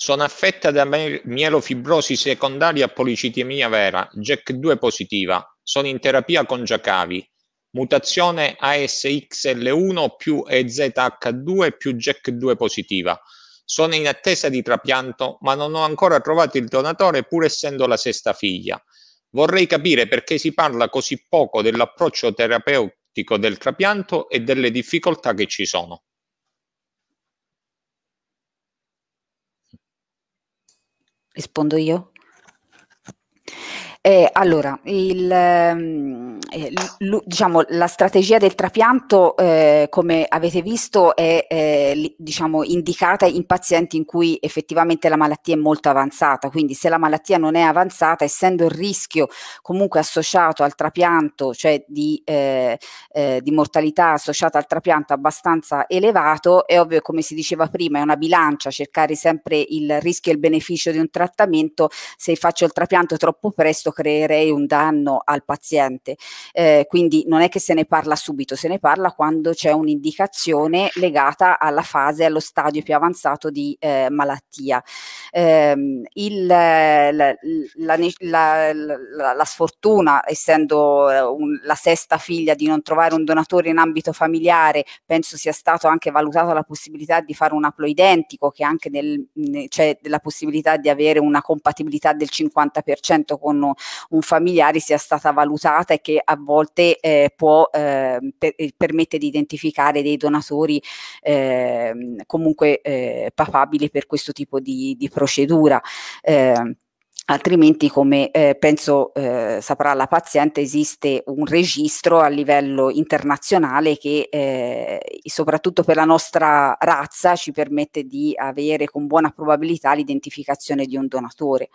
Sono affetta da mielofibrosi secondaria a policitemia vera, JAK2 positiva. Sono in terapia con Giacavi. Mutazione ASXL1 più EZH2 più JAK2 positiva. Sono in attesa di trapianto, ma non ho ancora trovato il donatore pur essendo la sesta figlia. Vorrei capire perché si parla così poco dell'approccio terapeutico del trapianto e delle difficoltà che ci sono. respondo yo. Eh, allora, il, ehm, eh, diciamo, la strategia del trapianto, eh, come avete visto, è eh, diciamo, indicata in pazienti in cui effettivamente la malattia è molto avanzata, quindi se la malattia non è avanzata, essendo il rischio comunque associato al trapianto, cioè di, eh, eh, di mortalità associata al trapianto abbastanza elevato, è ovvio, come si diceva prima, è una bilancia, cercare sempre il rischio e il beneficio di un trattamento, se faccio il trapianto troppo presto, questo creerei un danno al paziente. Eh, quindi non è che se ne parla subito, se ne parla quando c'è un'indicazione legata alla fase, allo stadio più avanzato di eh, malattia. Eh, il, la, la, la, la, sfortuna, essendo eh, un, la sesta figlia, di non trovare un donatore in ambito familiare, penso sia stato anche valutato la possibilità di fare un aploidentico, che anche nel, c'è cioè la possibilità di avere una compatibilità del 50% con un familiare sia stata valutata e che a volte eh, può, ehm, eh, per, permette di identificare dei donatori eh, comunque eh, papabili per questo tipo di, di procedura. Eh, Altrimenti, come eh, penso eh, saprà la paziente, esiste un registro a livello internazionale che eh, soprattutto per la nostra razza ci permette di avere con buona probabilità l'identificazione di un donatore.